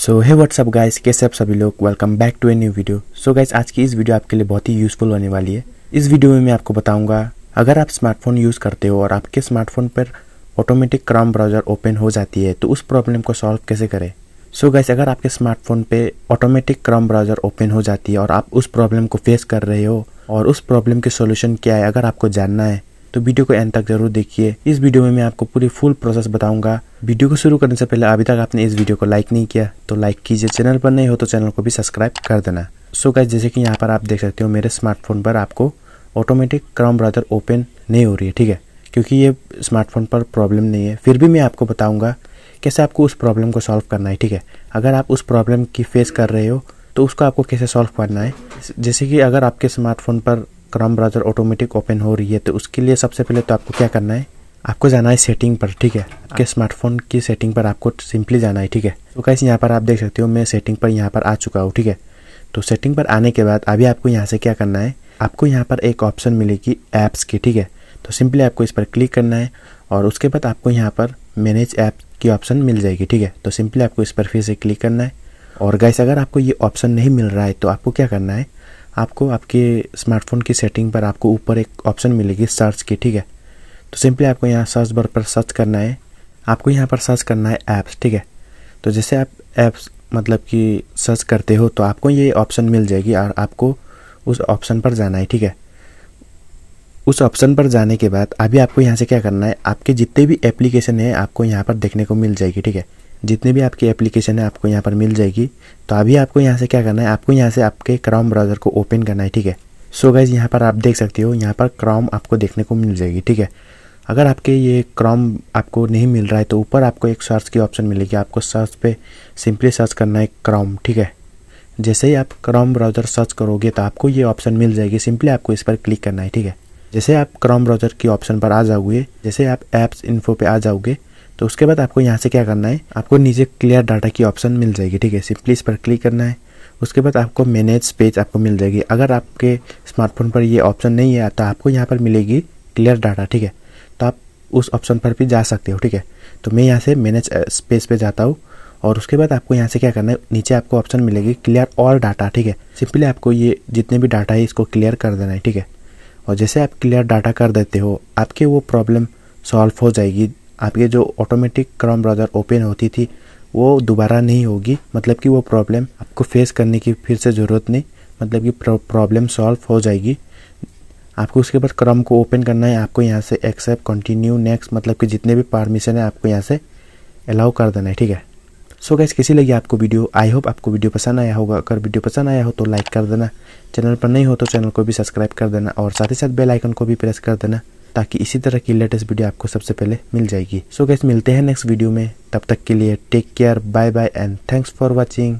सो है WhatsApp guys कैसे आप सभी लोग welcome back to a new video so guys आज की इस वीडियो आपके लिए बहुत ही यूज़फुल होने वाली है इस वीडियो में मैं आपको बताऊंगा अगर आप स्मार्टफोन यूज़ करते हो और आपके स्मार्टफोन पर ऑटोमेटिक क्राम ब्राउज़र ओपन हो जाती है तो उस प्रॉब्लम को सॉल्व कैसे करें सो so गाइस अगर आपके स्मार्टफोन पे ऑटोमेटिक क्रम ब्राउज़र ओपन हो जाती है और आप उस प्रॉब्लम को फेस कर रहे हो और उस प्रॉब्लम के सोल्यूशन क्या है अगर आपको जानना है तो वीडियो को एंड तक जरूर देखिए इस वीडियो में मैं आपको पूरी फुल प्रोसेस बताऊंगा वीडियो को शुरू करने से पहले अभी तक आपने इस वीडियो को लाइक नहीं किया तो लाइक कीजिए चैनल पर नहीं हो तो चैनल को भी सब्सक्राइब कर देना सो so गाइज जैसे कि यहाँ पर आप देख सकते हो मेरे स्मार्टफोन पर आपको ऑटोमेटिक क्रॉम ब्राउज़र ओपन नहीं हो रही है ठीक है क्योंकि ये स्मार्टफोन पर प्रॉब्लम नहीं है फिर भी मैं आपको बताऊँगा कैसे आपको उस प्रॉब्लम को सॉल्व करना है ठीक है अगर आप उस प्रॉब्लम की फेस कर रहे हो तो उसको आपको कैसे सॉल्व करना है जैसे कि अगर आपके स्मार्टफोन पर क्रॉम ब्राउज़र ऑटोमेटिक ओपन हो रही है तो उसके लिए सबसे पहले तो आपको क्या करना है आपको जाना है सेटिंग पर ठीक है आपके स्मार्टफोन हाँ। की सेटिंग पर आपको सिंपली जाना है ठीक है तो कैसे यहाँ पर आप देख सकते हो मैं सेटिंग पर यहाँ पर आ चुका हूँ ठीक है तो सेटिंग पर आने के बाद अभी आपको यहाँ से क्या करना है आपको यहाँ पर एक ऑप्शन मिलेगी ऐप्स की ठीक है तो सिंपली आपको इस पर क्लिक करना है और उसके बाद आपको यहाँ पर मैनेज ऐप की ऑप्शन मिल जाएगी ठीक है तो सिंपली आपको इस पर फिर से क्लिक करना है और गैस अगर आपको ये ऑप्शन नहीं मिल रहा है तो आपको क्या करना है आपको आपके स्मार्टफोन की सेटिंग पर आपको ऊपर एक ऑप्शन मिलेगी सर्च की ठीक है तो सिंपली आपको यहाँ सर्च बार पर सर्च करना है आपको यहाँ पर सर्च करना है ऐप्स ठीक है तो जैसे आप ऐप्स मतलब कि सर्च करते हो तो आपको ये ऑप्शन मिल जाएगी और आपको उस ऑप्शन पर जाना है ठीक है उस ऑप्शन पर जाने के बाद अभी आपको यहाँ से क्या करना है आपके जितने भी एप्लीकेशन है आपको यहाँ पर देखने को मिल जाएगी ठीक है जितने भी आपकी एप्लीकेशन है आपको यहाँ पर मिल जाएगी तो अभी आपको यहाँ से क्या करना है आपको यहाँ से आपके क्राउम ब्राउज़र को ओपन करना है ठीक है सो गाइज यहाँ पर आप देख सकते हो यहाँ पर क्राउम आपको देखने को मिल जाएगी ठीक है अगर आपके ये क्रॉम आपको नहीं मिल रहा है तो ऊपर आपको एक सर्च की ऑप्शन मिलेगी आपको सर्च पे सिंपली सर्च करना है क्रॉम ठीक है जैसे ही आप क्रॉम ब्राउज़र सर्च करोगे तो आपको ये ऑप्शन मिल जाएगी सिंपली आपको इस पर क्लिक करना है ठीक है जैसे आप क्रॉम ब्राउज़र की ऑप्शन पर आ जाओगे जैसे आप ऐप्स इन्फो पर आ जाओगे तो उसके बाद आपको यहाँ से क्या करना है आपको नीचे क्लियर डाटा की ऑप्शन मिल जाएगी ठीक है सिंपली इस पर क्लिक करना है उसके बाद आपको मैनेज पेज आपको मिल जाएगी अगर आपके स्मार्टफोन पर ये ऑप्शन नहीं है तो आपको यहाँ पर मिलेगी क्लियर डाटा ठीक है तो आप उस ऑप्शन पर भी जा सकते हो ठीक है तो मैं यहाँ से मैनेज स्पेस uh, पे जाता हूँ और उसके बाद आपको यहाँ से क्या करना है नीचे आपको ऑप्शन मिलेगी क्लियर ऑल डाटा ठीक है सिंपली आपको ये जितने भी डाटा है इसको क्लियर कर देना है ठीक है और जैसे आप क्लियर डाटा कर देते हो आपके वो प्रॉब्लम सॉल्व हो जाएगी आपके जो ऑटोमेटिक क्रम ब्राउज़र ओपन होती थी वो दोबारा नहीं होगी मतलब कि वो प्रॉब्लम आपको फेस करने की फिर से ज़रूरत नहीं मतलब कि प्रॉब्लम सॉल्व हो जाएगी आपको उसके बाद क्रम को ओपन करना है आपको यहाँ से एक्सेप्ट कंटिन्यू नेक्स्ट मतलब कि जितने भी परमिशन है आपको यहाँ से अलाउ कर देना है ठीक है सो गैस किसी लगी आपको वीडियो आई होप आपको वीडियो पसंद आया होगा अगर वीडियो पसंद आया हो तो लाइक कर देना चैनल पर नहीं हो तो चैनल को भी सब्सक्राइब कर देना और साथ ही साथ बेल आइकन को भी प्रेस कर देना ताकि इसी तरह की लेटेस्ट वीडियो आपको सबसे पहले मिल जाएगी सो so गैस मिलते हैं नेक्स्ट वीडियो में तब तक के लिए take care bye bye and thanks for watching